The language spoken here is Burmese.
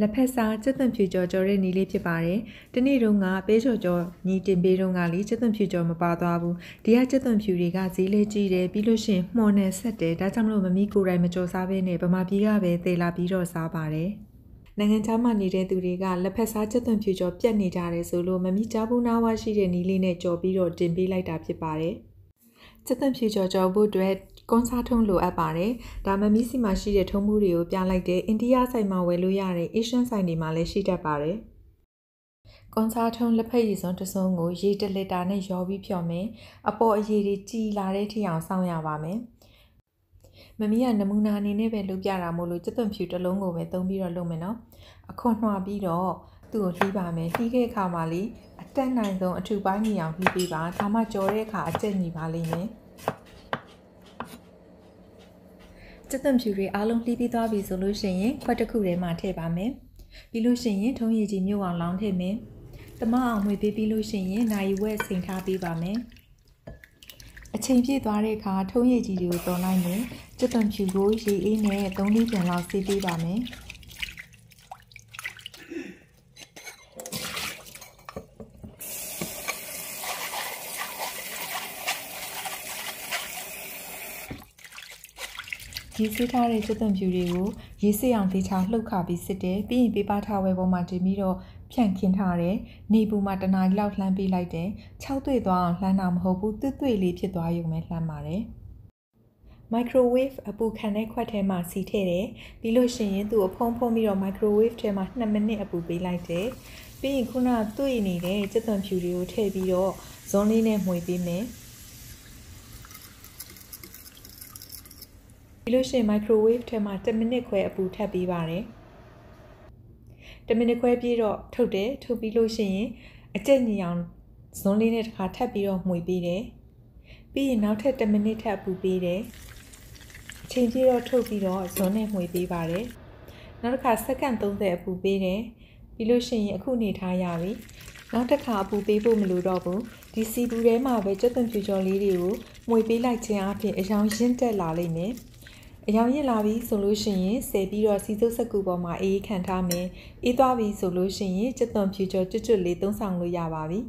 လက်ဖက်စားကျွတ်သွန်ဖြူကျော်ကျော်တဲ့နီလေးဖြစ်ပါတယ်။ဒီနေ့တုန်းကပေးကျော်ကျော်ညီတင်ပေးတုန်းကလေကျွတ်သွန်ဖြူကျော်မပါသွားဘူး။ဒီကကျွတ်သွန်ဖြူတွေကဈေးလေးကြီးတယ်ပြီးလို့ရှိရင်မှော်နဲ့ဆက်တယ်ဒါကြောင့်မလို့မမီကိုယ်တိုင်မကြော်စားဘဲနဲ့ဗမာပြည်ကပဲသေလာပြီးတော့စားပါတယ်။နိုင်ငံခြားမှာနေတဲ့သူတွေကလက်ဖက်စားချက်သွန်ဖြူကျော်ပြတ်နေကြတယ်ဆိုလို့မမိကြဘူးနာဝရှိတဲ့နီးလေးနဲ့ကြော်ပြီးတော့တင်ပေးလိုက်တာဖြစ်ပါတယ်။ချက်သွန်ဖြူကျော်ကြော်ဖို့အတွက်ကွန်ဆာထုံးလိုအပ်ပါတယ်။ဒါမမီးစီမှာရှိတဲ့ထုံးမှုတွေကိုပြလိုက်တဲ့အိန္ဒိယဆိုင်မှာဝယ်လို့ရတဲ့ Asian ဆိုင်တွေမှာလည်းရှိတတ်ပါတယ်။ကွန်ဆာထုံးလက်ဖက်ရည်စုံတစ်စုံကိုရေတစ်လီတာနဲ့ရောပြီးဖြော်မယ်။အပေါ်အရေတွေကြည်လာတဲ့ထိအောင်စောင့်ရပါမယ်။မမီးကနမူနာအနေနဲ့ပဲလုပ်ပြတာမို့လို့ကျွတ်သွန်ဖြူတစ်လုံးကိုပဲသုံးပြီးတော့လုပ်မယ်နော်။အခွန်နှွာပြီးတော့သူ့ကိုလှီးပါမယ်။လှီးတဲ့အခါမှာလေအတက်နိုင်ဆုံးအထူပိုင်းညီအောင်လှီးပေးပါ။ဒါမှကြော်တဲ့အခါအကျက်ညီပါလိမ့်မယ်။စစ်သံဖြူတွေအားလုံးလှီးပြီးသွားပြီဆိုလို့ရှိရင်ခွက်တစ်ခုထဲမှာထည့်ပါမယ်ပြီးလို့ရှိရင်ထုံးရည်ကြီးမြို့အောင်လောင်းထည့်မယ်တမအောင်ဝေပေးပြီးလို့ရှိရင်နိုင်ဝက်စိန်ထားပေးပါမယ်အချိန်ပြည့်သွားတဲ့အခါထုံးရည်ကြီးတွေကိုတော်လိုက်မယ်စစ်သံဖြူကိုရေအေးနဲ့၃လီးပြန်လောက်ဆေးပေးပါမယ်ရေးဆေးထားတဲ့ကြက်သွန်ဖြူတွေကိုရေးဆေးအောင်သေးချာလှုပ်ခါပြီးစစ်တယ်ပြီးရင်ပေးပါထားဝဲပေါ်မှာတင်ပြီးတော့ဖြန့်ခင်းထားတယ်နေပူမှာတနားလောက်လှမ်းပေးလိုက်တယ်၆တွေ့သွားအောင်လှမ်းတာမဟုတ်ဘူးတွတ်တွေ့လေးဖြစ်သွားရုံပဲလှမ်းပါတယ် microwave အပူခံတဲ့ခွက်ထဲမှာစီထည့်တယ်ပြီးလို့ရှိရင်သူ့အဖုံးဖုံးပြီးတော့ microwave ထဲမှာ2မိနစ်အပူပေးလိုက်တယ်ပြီးရင်ခုနတွေ့နေတဲ့ကြက်သွန်ဖြူတွေကိုထည့်ပြီးတော့ဇွန်လေးနဲ့မှွေပေးမယ်ပြီးလို့ရှိရင် microwave ထဲမှာ10မိနစ်ခွဲအပူထပ်ပေးပါတယ်10မိနစ်ခွဲပြီးတော့ထုတ်တယ်ထုတ်ပြီးလို့ရှိရင်အကျက်ညင်အောင်ဇွန်းလေးနဲ့တစ်ခါထပ်ပြီးတော့မှွေပေးတယ်ပြီးရင်နောက်ထပ်10မိနစ်ထပ်ပူပေးတယ်အချိန်ပြည့်တော့ထုတ်ပြီးတော့ဇွန်းနဲ့မှွေပေးပါတယ်နောက်တစ်ခါစက္ကန့်30အပူပေးတယ်ပြီးလို့ရှိရင်အခုနေထားရပြီနောက်တစ်ခါအပူပေးဖို့မလိုတော့ဘူးဒီစီဘူးထဲမှာပဲကြက်သွန်ဖြူကျော်လေးတွေကိုမှွေပေးလိုက်ခြင်းအပြင်အယောင်ရင့်တက်လာလိမ့်မယ်အယောင်ရစ်လာပြီဆိုလို့ရှိရင်ဆယ်ပြီးတော့စီစုပ်စက်ကူပေါ်မှာအေးအေးခံထားမယ်အေးသွားပြီဆိုလို့ရှိရင်ကျွတ်သွန်ဖြူကျော်ကျွတ်ကျွတ်လေးသုံးဆောင်လို့ရပါပြီ